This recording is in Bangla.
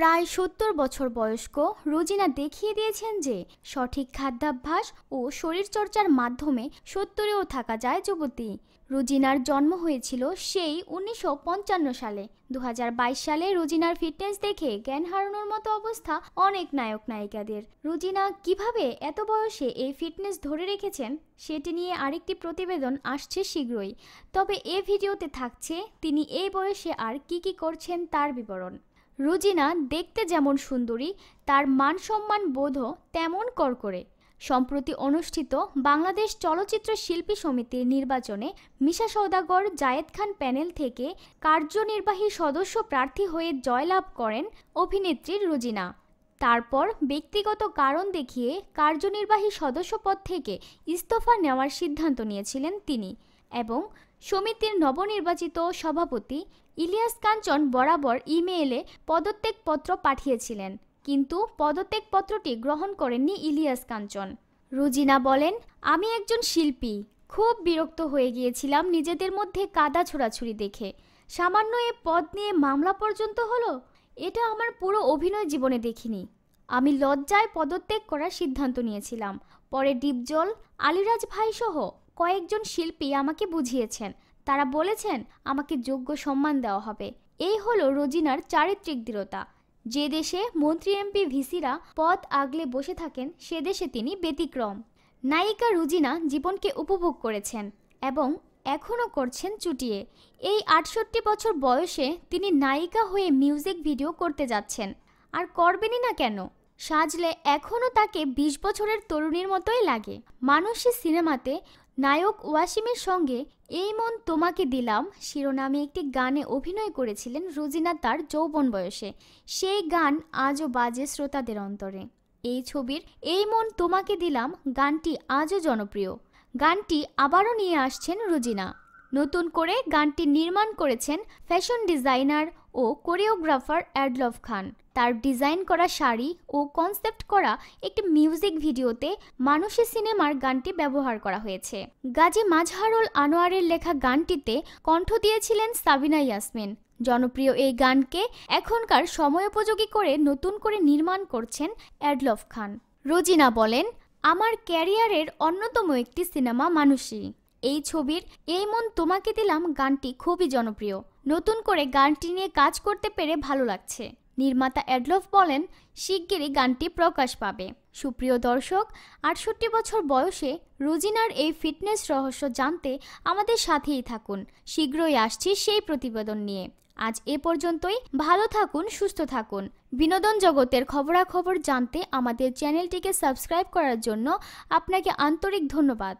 প্রায় সত্তর বছর বয়স্ক রোজিনা দেখিয়ে দিয়েছেন যে সঠিক খাদ্যাভ্যাস ও শরীরচর্চার মাধ্যমে সত্তরেও থাকা যায় যুবতী রোজিনার জন্ম হয়েছিল সেই উনিশশো সালে দু সালে রোজিনার ফিটনেস দেখে জ্ঞান হারানোর মতো অবস্থা অনেক নায়ক নায়িকাদের রোজিনা কিভাবে এত বয়সে এই ফিটনেস ধরে রেখেছেন সেটি নিয়ে আরেকটি প্রতিবেদন আসছে শীঘ্রই তবে এ ভিডিওতে থাকছে তিনি এই বয়সে আর কি কি করছেন তার বিবরণ রুজিনা দেখতে যেমন সুন্দরী তার মান সম্মান বোধও তেমন করকরে সম্প্রতি অনুষ্ঠিত বাংলাদেশ চলচ্চিত্র শিল্পী সমিতির নির্বাচনে মিশা সৌদাগর জায়েদ খান প্যানেল থেকে কার্যনির্বাহী সদস্য প্রার্থী হয়ে জয়লাভ করেন অভিনেত্রী রুজিনা তারপর ব্যক্তিগত কারণ দেখিয়ে কার্যনির্বাহী সদস্যপদ থেকে ইস্তফা নেওয়ার সিদ্ধান্ত নিয়েছিলেন তিনি এবং সমিতির নবনির্বাচিত সভাপতি ইলিয়াস কাঞ্চন বরাবর ইমেইলে পদত্যাগপত্র পাঠিয়েছিলেন কিন্তু পদত্যাগপত্রটি গ্রহণ করেননি ইলিয়াস কাঞ্চন রুজিনা বলেন আমি একজন শিল্পী খুব বিরক্ত হয়ে গিয়েছিলাম নিজেদের মধ্যে কাদা ছোড়াছুড়ি দেখে সামান্য এ পদ নিয়ে মামলা পর্যন্ত হলো এটা আমার পুরো অভিনয় জীবনে দেখিনি আমি লজ্জায় পদত্যাগ করার সিদ্ধান্ত নিয়েছিলাম পরে ডিপজল আলিরাজ ভাই সহ কয়েকজন শিল্পী আমাকে বুঝিয়েছেন তারা বলেছেন আমাকে যোগ্য সম্মান দেওয়া হবে এই হলো রোজিনার চারিত্রিক দৃঢ়তা যে দেশে মন্ত্রী এমপি ভিসিরা পথ আগলে বসে থাকেন সে দেশে তিনি ব্যতিক্রম নায়িকা রুজিনা জীবনকে উপভোগ করেছেন এবং এখনও করছেন চুটিয়ে এই আটষট্টি বছর বয়সে তিনি নায়িকা হয়ে মিউজিক ভিডিও করতে যাচ্ছেন আর করবেনই না কেন সাজলে এখনও তাকে ২০ বছরের তরুণীর মতোই লাগে মানুষই সিনেমাতে নায়ক ওয়াসিমের সঙ্গে এই মন তোমাকে দিলাম শিরোনামে একটি গানে অভিনয় করেছিলেন রুজিনা তার যৌবন বয়সে সেই গান আজও বাজে শ্রোতাদের অন্তরে এই ছবির এই মন তোমাকে দিলাম গানটি আজও জনপ্রিয় গানটি আবারও নিয়ে আসছেন রুজিনা নতুন করে গানটি নির্মাণ করেছেন ফ্যাশন ডিজাইনার ও কোরিওগ্রাফার অ্যাডলভ খান তার ডিজাইন করা শাড়ি ও কনসেপ্ট করা একটি মিউজিক ভিডিওতে মানুষী সিনেমার গানটি ব্যবহার করা হয়েছে গাজী মাজহারুল আনোয়ারের লেখা গানটিতে কণ্ঠ দিয়েছিলেন সাবিনা ইয়াসমিন জনপ্রিয় এই গানকে এখনকার সময়োপযোগী করে নতুন করে নির্মাণ করছেন অ্যাডলভ খান রোজিনা বলেন আমার ক্যারিয়ারের অন্যতম একটি সিনেমা মানুষই এই ছবির এই মন তোমাকে দিলাম গানটি খুবই জনপ্রিয় নতুন করে গানটি নিয়ে কাজ করতে পেরে ভালো লাগছে নির্মাতা অ্যাডলফ বলেন শিগগিরই গানটি প্রকাশ পাবে সুপ্রিয় দর্শক আটষট্টি বছর বয়সে রুজিনার এই ফিটনেস রহস্য জানতে আমাদের সাথেই থাকুন শীঘ্রই আসছি সেই প্রতিবেদন নিয়ে আজ এ পর্যন্তই ভালো থাকুন সুস্থ থাকুন বিনোদন জগতের খবরাখবর জানতে আমাদের চ্যানেলটিকে সাবস্ক্রাইব করার জন্য আপনাকে আন্তরিক ধন্যবাদ